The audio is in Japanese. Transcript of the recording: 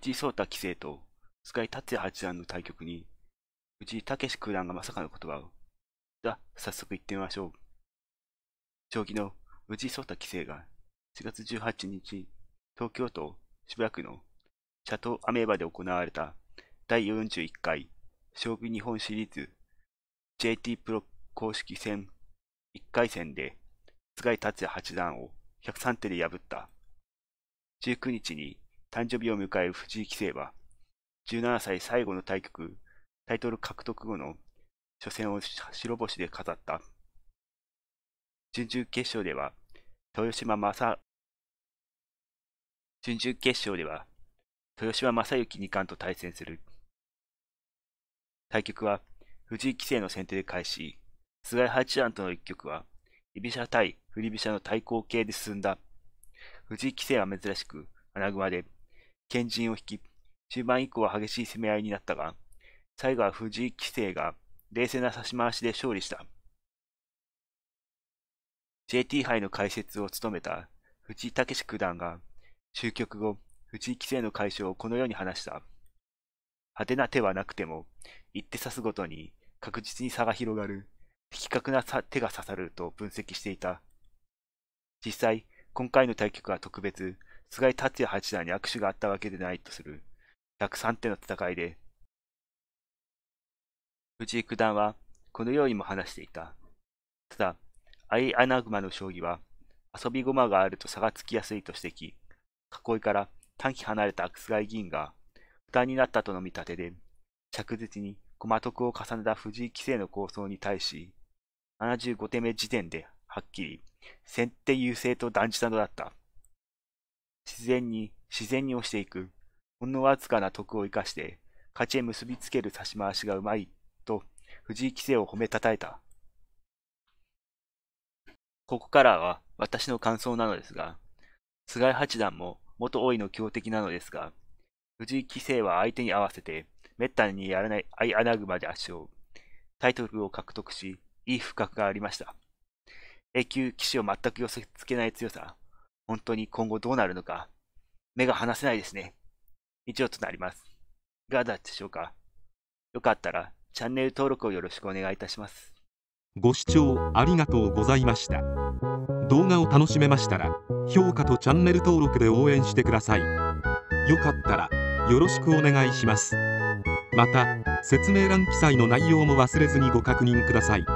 藤井聡太棋聖と菅井達也八段の対局に、藤井猛九段がまさかの言葉を。あ、早速行ってみましょう。将棋の藤井聡太棋聖が4月18日、東京都渋谷区のシャトーアメーバで行われた第41回将棋日本シリーズ JT プロ公式戦1回戦で菅井達也八段を103手で破った19日に誕生日を迎える藤井棋聖は、17歳最後の対局、タイトル獲得後の初戦を白星で飾った。準々決勝では、豊島正、準々決勝では、豊島正幸二冠と対戦する。対局は、藤井棋聖の先手で開始、菅井八段との一局は、居飛車対振り飛車の対抗形で進んだ。藤井棋聖は珍しく、穴熊で、賢人を引き、終盤以降は激しい攻め合いになったが、最後は藤井棋聖が冷静な差し回しで勝利した。JT 杯の解説を務めた藤井武九段が、終局後、藤井棋聖の解消をこのように話した。派手な手はなくても、一手指すごとに確実に差が広がる、的確な手が刺さると分析していた。実際、今回の対局は特別、菅井達也八段に握手があったわけでないとする103点の戦いで、藤井九段はこのようにも話していた。ただ、アイアナグマの将棋は遊び駒があると差がつきやすいと指摘、囲いから短期離れた菅井議員が負担になったとの見立てで、着実に駒得を重ねた藤井棋聖の構想に対し、75手目時点ではっきり先手優勢と断じたのだった。自然に、自然に押していく。ほんのわずかな得を生かして、勝ちへ結びつける差し回しがうまい、と、藤井棋聖を褒めたたえた。ここからは私の感想なのですが、菅井八段も元王位の強敵なのですが、藤井棋聖は相手に合わせて、滅多にやらない相穴熊で圧勝。タイトルを獲得し、いい風格がありました。永久騎士を全く寄せつけない強さ、本当に今後どうなるのか、目が離せないですね。以上となります。いかがだったでしょうかよかったら、チャンネル登録をよろしくお願いいたします。ご視聴ありがとうございました。動画を楽しめましたら、評価とチャンネル登録で応援してください。よかったら、よろしくお願いします。また、説明欄記載の内容も忘れずにご確認ください。